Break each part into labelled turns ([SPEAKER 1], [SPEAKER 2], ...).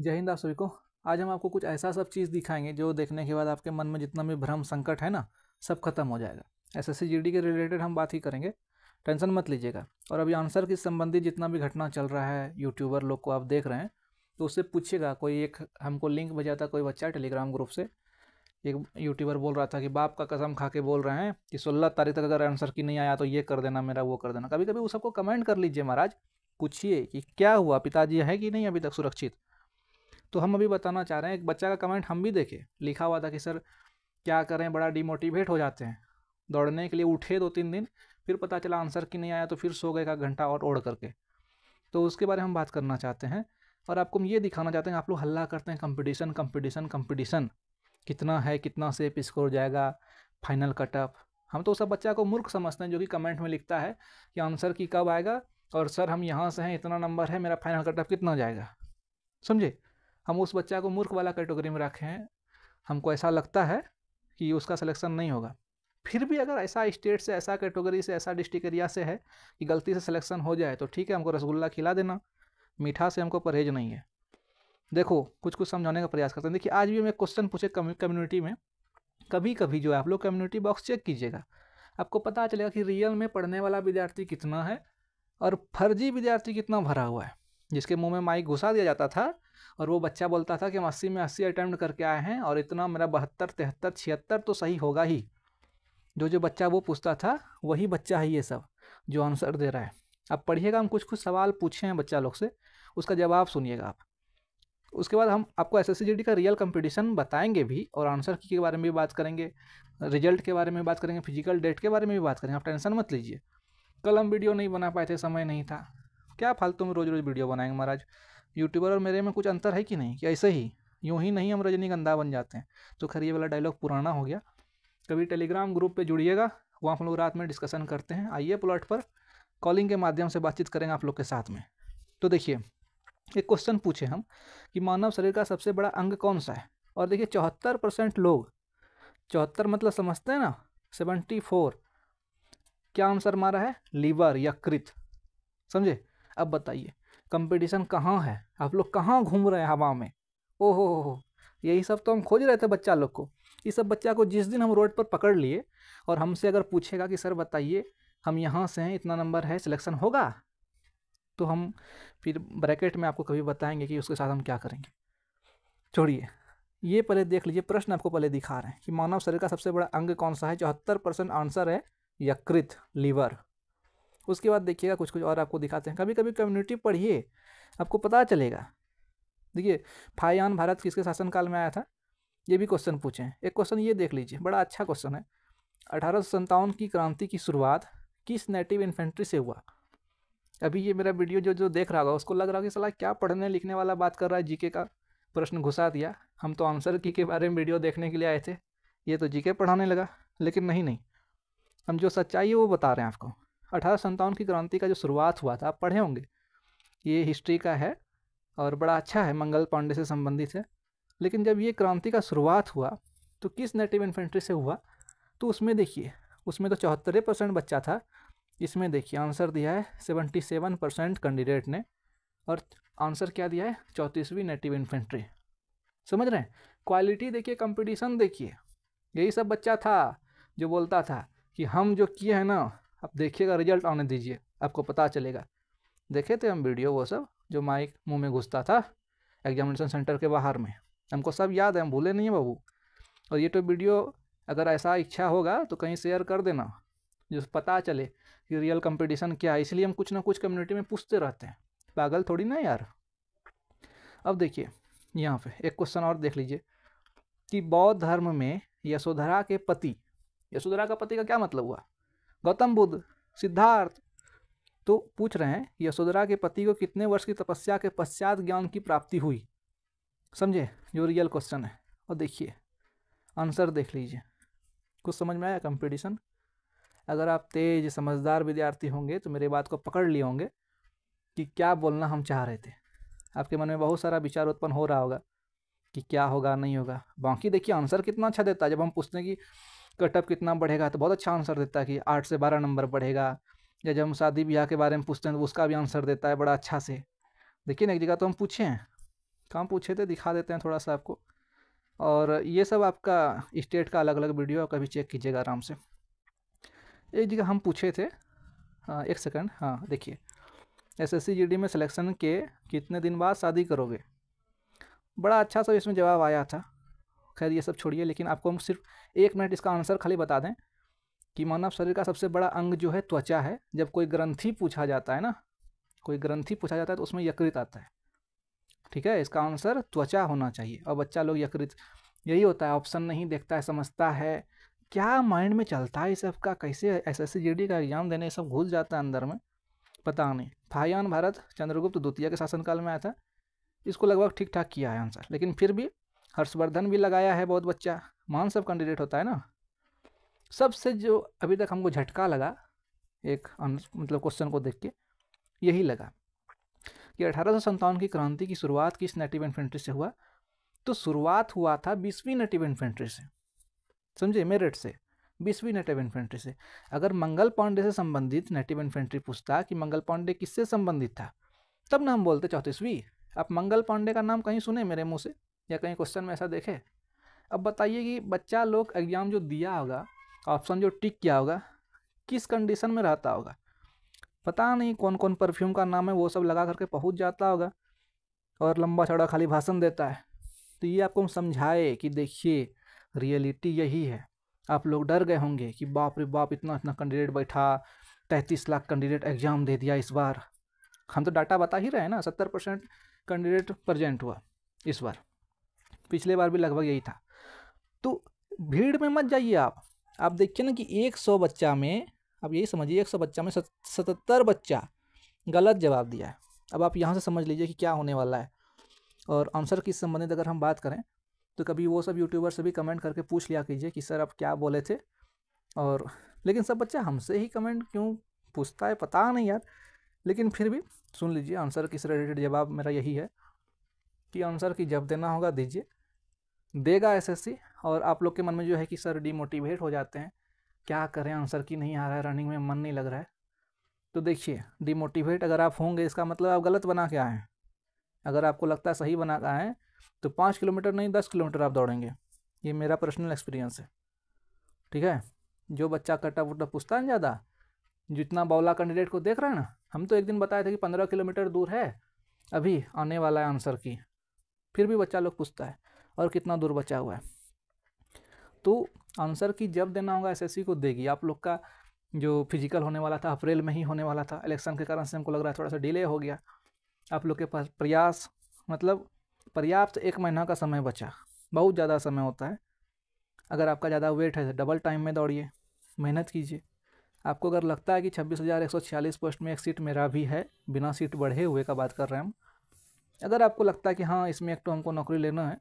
[SPEAKER 1] जय हिंद आप सभी को आज हम आपको कुछ ऐसा सब चीज़ दिखाएंगे जो देखने के बाद आपके मन में जितना भी भ्रम संकट है ना सब खत्म हो जाएगा एस एस के रिलेटेड हम बात ही करेंगे टेंशन मत लीजिएगा और अभी आंसर के संबंधित जितना भी घटना चल रहा है यूट्यूबर लोग को आप देख रहे हैं तो उससे पूछिएगा कोई एक हमको लिंक भेजा था कोई बच्चा टेलीग्राम ग्रुप से एक यूट्यूबर बोल रहा था कि बाप का कसम खा के बोल रहे हैं कि सोलह तारीख तक अगर आंसर की नहीं आया तो ये कर देना मेरा वो कर देना कभी कभी उस सबको कमेंट कर लीजिए महाराज पूछिए कि क्या हुआ पिताजी है कि नहीं अभी तक सुरक्षित तो हम अभी बताना चाह रहे हैं एक बच्चा का कमेंट हम भी देखे लिखा हुआ था कि सर क्या करें बड़ा डिमोटिवेट हो जाते हैं दौड़ने के लिए उठे दो तीन दिन फिर पता चला आंसर की नहीं आया तो फिर सो गए का घंटा और ओढ़ करके तो उसके बारे में हम बात करना चाहते हैं और आपको हम ये दिखाना चाहते हैं आप लोग हल्ला करते हैं कंपटीशन कंपटीशन कंपटीशन कितना है कितना सेफ स्कोर जाएगा फाइनल कटअप हम तो सब बच्चा को मूर्ख समझते हैं जो कि कमेंट में लिखता है कि आंसर की कब आएगा और सर हम यहाँ से हैं इतना नंबर है मेरा फाइनल कटअप कितना जाएगा समझे हम उस बच्चा को मूर्ख वाला कैटेगरी में रखे हैं हमको ऐसा लगता है कि उसका सिलेक्शन नहीं होगा फिर भी अगर ऐसा स्टेट से ऐसा कैटेगरी से ऐसा डिस्ट्रिक्ट एरिया से है कि गलती से सिलेक्शन हो जाए तो ठीक है हमको रसगुल्ला खिला देना मीठा से हमको परहेज नहीं है देखो कुछ कुछ समझाने का प्रयास करते हैं देखिए आज भी हमें क्वेश्चन पूछे कम्युनिटी में कभी कभी जो है आप लोग कम्युनिटी बॉक्स चेक कीजिएगा आपको पता चलेगा कि रियल में पढ़ने वाला विद्यार्थी कितना है और फर्जी विद्यार्थी कितना भरा हुआ है जिसके मुंह में माइक घुसा दिया जाता था और वो बच्चा बोलता था कि हम अस्सी में अस्सी अटैम्प्ट करके आए हैं और इतना मेरा बहत्तर तिहत्तर छिहत्तर तो सही होगा ही जो जो बच्चा वो पूछता था वही बच्चा है ये सब जो आंसर दे रहा है अब पढ़िएगा हम कुछ कुछ सवाल पूछे हैं बच्चा लोग से उसका जवाब सुनिएगा आप उसके बाद हम आपको एस एस का रियल कंपटीशन बताएंगे भी और आंसर की के बारे में भी बात करेंगे रिजल्ट के बारे में बात करेंगे फिजिकल डेट के बारे में भी बात करेंगे आप टेंशन मत लीजिए कल हम वीडियो नहीं बना पाए थे समय नहीं था क्या फालतू में रोज़ रोज़ वीडियो बनाएंगे महाराज यूट्यूबर और मेरे में कुछ अंतर है कि नहीं कि ऐसे ही यूँ ही नहीं हम रजनीगंधा बन जाते हैं तो खैर ये वाला डायलॉग पुराना हो गया कभी टेलीग्राम ग्रुप पे जुड़िएगा वहाँ हम लोग रात में डिस्कशन करते हैं आइए प्लॉट पर कॉलिंग के माध्यम से बातचीत करेंगे आप लोग के साथ में तो देखिए एक क्वेश्चन पूछे हम कि मानव शरीर का सबसे बड़ा अंग कौन सा है और देखिए चौहत्तर परसेंट लोग चौहत्तर मतलब समझते हैं ना सेवेंटी फोर क्या आंसर मारा है लीवर या कृत समझे अब बताइए कंपटीशन कहाँ है आप लोग कहाँ घूम रहे हैं हवा में ओहो हो यही सब तो हम खोज रहे थे बच्चा लोग को ये सब बच्चा को जिस दिन हम रोड पर पकड़ लिए और हमसे अगर पूछेगा कि सर बताइए हम यहाँ से हैं इतना नंबर है सिलेक्शन होगा तो हम फिर ब्रैकेट में आपको कभी बताएंगे कि उसके साथ हम क्या करेंगे छोड़िए ये पहले देख लीजिए प्रश्न आपको पहले दिखा रहे हैं कि मानव शरीर का सबसे बड़ा अंग कौन सा है चौहत्तर परसेंट आंसर है यकृत लीवर उसके बाद देखिएगा कुछ कुछ और आपको दिखाते हैं कभी कभी कम्युनिटी पढ़िए आपको पता चलेगा देखिए फायान भारत किसके शासनकाल में आया था ये भी क्वेश्चन पूछें एक क्वेश्चन ये देख लीजिए बड़ा अच्छा क्वेश्चन है अठारह की क्रांति की शुरुआत किस नेटिव इन्फेंट्री से हुआ अभी ये मेरा वीडियो जो जो देख रहा होगा उसको लग रहा होगा कि सलाह क्या पढ़ने लिखने वाला बात कर रहा है जीके का प्रश्न घुसा दिया हम तो आंसर की के बारे में वीडियो देखने के लिए आए थे ये तो जीके पढ़ाने लगा लेकिन नहीं नहीं हम जो सच्चाई है वो बता रहे हैं आपको अठारह की क्रांति का जो शुरुआत हुआ था आप पढ़े होंगे ये हिस्ट्री का है और बड़ा अच्छा है मंगल पांडे से संबंधित है लेकिन जब ये क्रांति का शुरुआत हुआ तो किस नेटिव इन्फेंट्री से हुआ तो उसमें देखिए उसमें तो चौहत्तर परसेंट बच्चा था इसमें देखिए आंसर दिया है सेवेंटी सेवन परसेंट कैंडिडेट ने और आंसर क्या दिया है चौंतीसवीं नेटिव इन्फेंट्री समझ रहे हैं क्वालिटी देखिए कंपटीशन देखिए यही सब बच्चा था जो बोलता था कि हम जो किए हैं ना आप देखिएगा रिजल्ट आने दीजिए आपको पता चलेगा देखे थे हम वीडियो वो सब जो माइक मुंह में घुसता था एग्जामिनेशन सेंटर के बाहर में हमको सब याद है हम भूले नहीं हैं बाबू और ये तो वीडियो अगर ऐसा इच्छा होगा तो कहीं शेयर कर देना जो पता चले कि रियल कंपटीशन क्या है इसलिए हम कुछ ना कुछ कम्युनिटी में पूछते रहते हैं पागल थोड़ी ना यार अब देखिए यहाँ पे एक क्वेश्चन और देख लीजिए कि बौद्ध धर्म में यशोधरा के पति यशोधरा का पति का क्या मतलब हुआ गौतम बुद्ध सिद्धार्थ तो पूछ रहे हैं यशोधरा के पति को कितने वर्ष की तपस्या के पश्चात ज्ञान की प्राप्ति हुई समझे जो रियल क्वेश्चन है और देखिए आंसर देख लीजिए कुछ समझ में आया कंपटीशन अगर आप तेज समझदार विद्यार्थी होंगे तो मेरे बात को पकड़ लिए होंगे कि क्या बोलना हम चाह रहे थे आपके मन में बहुत सारा विचार उत्पन्न हो रहा होगा कि क्या होगा नहीं होगा बाकी देखिए आंसर कितना अच्छा देता है जब हम पूछते हैं कि कटअप कितना बढ़ेगा तो बहुत अच्छा आंसर देता है कि आठ से बारह नंबर बढ़ेगा या जब हम शादी ब्याह के बारे में पूछते हैं तो उसका भी आंसर देता है बड़ा अच्छा से देखिए ना एक जगह तो हम पूछे हैं काम तो पूछे थे दिखा देते हैं थोड़ा सा आपको और ये सब आपका स्टेट का अलग अलग वीडियो है कभी चेक कीजिएगा आराम से एक जगह हम पूछे थे हाँ एक सेकंड हाँ देखिए एसएससी जीडी में सिलेक्शन के कितने दिन बाद शादी करोगे बड़ा अच्छा सा इसमें जवाब आया था खैर ये सब छोड़िए लेकिन आपको हम सिर्फ एक मिनट इसका आंसर खाली बता दें कि मानव शरीर का सबसे बड़ा अंग जो है त्वचा है जब कोई ग्रंथी पूछा जाता है ना कोई ग्रंथी पूछा जाता है तो उसमें यकृत आता है ठीक है इसका आंसर त्वचा होना चाहिए और बच्चा लोग यकृत यही होता है ऑप्शन नहीं देखता है समझता है क्या माइंड में चलता है का कैसे एस एस का एग्ज़ाम देने सब घुस जाता है अंदर में पता नहीं थायान भारत चंद्रगुप्त द्वितीय के शासनकाल में आया था इसको लगभग ठीक ठाक किया है आंसर लेकिन फिर भी हर्षवर्धन भी लगाया है बहुत बच्चा महान सब कैंडिडेट होता है ना सबसे जो अभी तक हमको झटका लगा एक मतलब क्वेश्चन को देख के यही लगा कि अठारह की क्रांति की शुरुआत किस नेटिव इन्फेंट्री से हुआ तो शुरुआत हुआ था बीसवीं नेटिव इन्फेंट्री से समझे मेरठ से बीसवीं नेटिव इन्फेंट्री से अगर मंगल पांडे से संबंधित नेटिव इन्फेंट्री पूछता कि मंगल पांडे किससे संबंधित था तब ना हम बोलते चौंतीसवीं आप मंगल पांडे का नाम कहीं सुने मेरे मुँह से या कहीं क्वेश्चन में ऐसा देखे अब बताइए कि बच्चा लोग एग्ज़ाम जो दिया होगा ऑप्शन जो टिक किया होगा किस कंडीशन में रहता होगा पता नहीं कौन कौन परफ्यूम का नाम है वो सब लगा करके पहुंच जाता होगा और लंबा चौड़ा खाली भाषण देता है तो ये आपको हम समझाए कि देखिए रियलिटी यही है आप लोग डर गए होंगे कि बाप रे बाप इतना इतना कैंडिडेट बैठा तैंतीस लाख कैंडिडेट एग्ज़ाम दे दिया इस बार हम तो डाटा बता ही रहे हैं ना सत्तर परसेंट कैंडिडेट प्रजेंट हुआ इस बार पिछले बार भी लगभग यही था तो भीड़ में मत जाइए आप आप देखिए ना कि एक सौ बच्चा में आप यही समझिए एक सौ बच्चा में सतहत्तर बच्चा गलत जवाब दिया है अब आप यहाँ से समझ लीजिए कि क्या होने वाला है और आंसर किस संबंधित अगर हम बात करें तो कभी वो सब यूट्यूबर से भी कमेंट करके पूछ लिया कीजिए कि सर आप क्या बोले थे और लेकिन सब बच्चा हमसे ही कमेंट क्यों पूछता है पता नहीं यार लेकिन फिर भी सुन लीजिए आंसर किस रिलेटेड जवाब मेरा यही है कि आंसर की जब देना होगा दीजिए देगा एसएससी और आप लोग के मन में जो है कि सर डीमोटिवेट हो जाते हैं क्या करें आंसर की नहीं आ रहा है रनिंग में मन नहीं लग रहा है तो देखिए डीमोटिवेट अगर आप होंगे इसका मतलब आप गलत बना के आएँ अगर आपको लगता है सही बना के आएँ तो पाँच किलोमीटर नहीं दस किलोमीटर आप दौड़ेंगे ये मेरा पर्सनल एक्सपीरियंस है ठीक है जो बच्चा कट्टा वुट्टा पूछता है ज़्यादा जितना बौला कैंडिडेट को देख रहे हैं ना हम तो एक दिन बताए थे कि पंद्रह किलोमीटर दूर है अभी आने वाला है आंसर की फिर भी बच्चा लोग पूछता है और कितना दूर बचा हुआ है तो आंसर की जब देना होगा एसएससी को देगी आप लोग का जो फिजिकल होने वाला था अप्रैल में ही होने वाला था इलेक्शन के कारण से हमको लग रहा है थोड़ा सा डिले हो गया आप लोग के पास प्रयास मतलब पर्याप्त एक महीना का समय बचा बहुत ज़्यादा समय होता है अगर आपका ज़्यादा वेट है तो डबल टाइम में दौड़िए मेहनत कीजिए आपको अगर लगता है कि छब्बीस हज़ार एक सौ छियालीस पोस्ट में एक सीट मेरा भी है बिना सीट बढ़े हुए का बात कर रहे हैं हम अगर आपको लगता है कि हाँ इसमें एक तो हमको नौकरी लेना है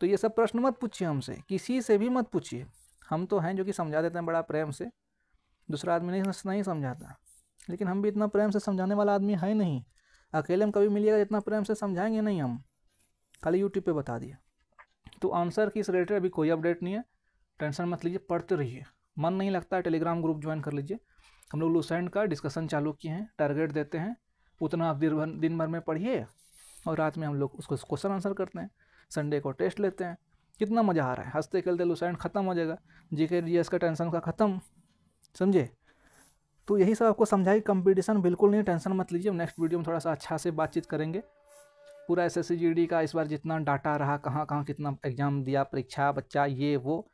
[SPEAKER 1] तो ये सब प्रश्न मत पूछिए हमसे किसी से भी मत पूछिए हम तो हैं जो कि समझा देते हैं बड़ा प्रेम से दूसरा आदमी नहीं नहीं समझाता लेकिन हम भी इतना प्रेम से समझाने वाला आदमी है नहीं अकेले में कभी मिलिएगा इतना प्रेम से समझाएंगे नहीं हम खाली यूट्यूब पे बता दिए तो आंसर की इस रिलेटेड अभी कोई अपडेट नहीं है टेंशन मत लीजिए पढ़ते रहिए मन नहीं लगता है टेलीग्राम ग्रुप ज्वाइन कर लीजिए हम लोग लूसेंट का डिस्कशन चालू किए हैं टारगेट देते हैं उतना आप दिन भर में पढ़िए और रात में हम लोग उसको क्वेश्चन आंसर करते हैं संडे को टेस्ट लेते हैं कितना मज़ा आ रहा है हंसते खेलते लूसेंट ख़त्म हो जाएगा जी के जी का टेंशन का ख़त्म समझे तो यही सब आपको समझाई कंपटीशन बिल्कुल नहीं टेंशन मत लीजिए नेक्स्ट वीडियो में थोड़ा सा अच्छा से बातचीत करेंगे पूरा एस एस का इस बार जितना डाटा रहा कहाँ कहाँ कितना एग्ज़ाम दिया परीक्षा बच्चा ये वो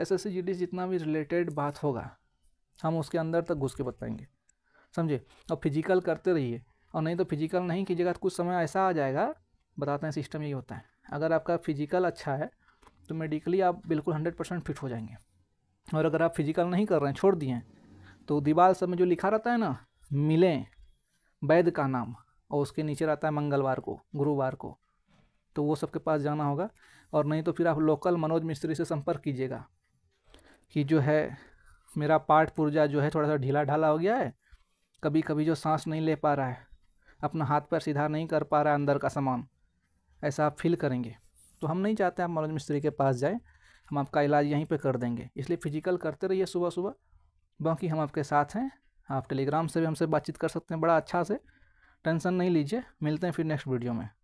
[SPEAKER 1] एस एस जितना भी रिलेटेड बात होगा हम उसके अंदर तक घुस के बताएंगे समझे और फिजिकल करते रहिए और नहीं तो फिजिकल नहीं कीजिएगा तो कुछ समय ऐसा आ जाएगा बताते हैं सिस्टम यही होता है अगर आपका फिजिकल अच्छा है तो मेडिकली आप बिल्कुल हंड्रेड परसेंट फिट हो जाएंगे और अगर आप फिजिकल नहीं कर रहे हैं छोड़ दिए तो दीवार सब में जो लिखा रहता है ना मिलें वैद का नाम और उसके नीचे रहता है मंगलवार को गुरुवार को तो वो सबके पास जाना होगा और नहीं तो फिर आप लोकल मनोज मिस्त्री से संपर्क कीजिएगा कि जो है मेरा पाठ पुर्जा जो है थोड़ा सा ढीला ढाला हो गया है कभी कभी जो सांस नहीं ले पा रहा है अपना हाथ पैर सीधा नहीं कर पा रहा है अंदर का सामान ऐसा आप फील करेंगे तो हम नहीं चाहते आप मनोज मिस्त्री के पास जाएँ हम आपका इलाज यहीं पर कर देंगे इसलिए फिजिकल करते रहिए सुबह सुबह बाकी हम आपके साथ हैं आप टेलीग्राम से भी हमसे बातचीत कर सकते हैं बड़ा अच्छा से टेंशन नहीं लीजिए मिलते हैं फिर नेक्स्ट वीडियो में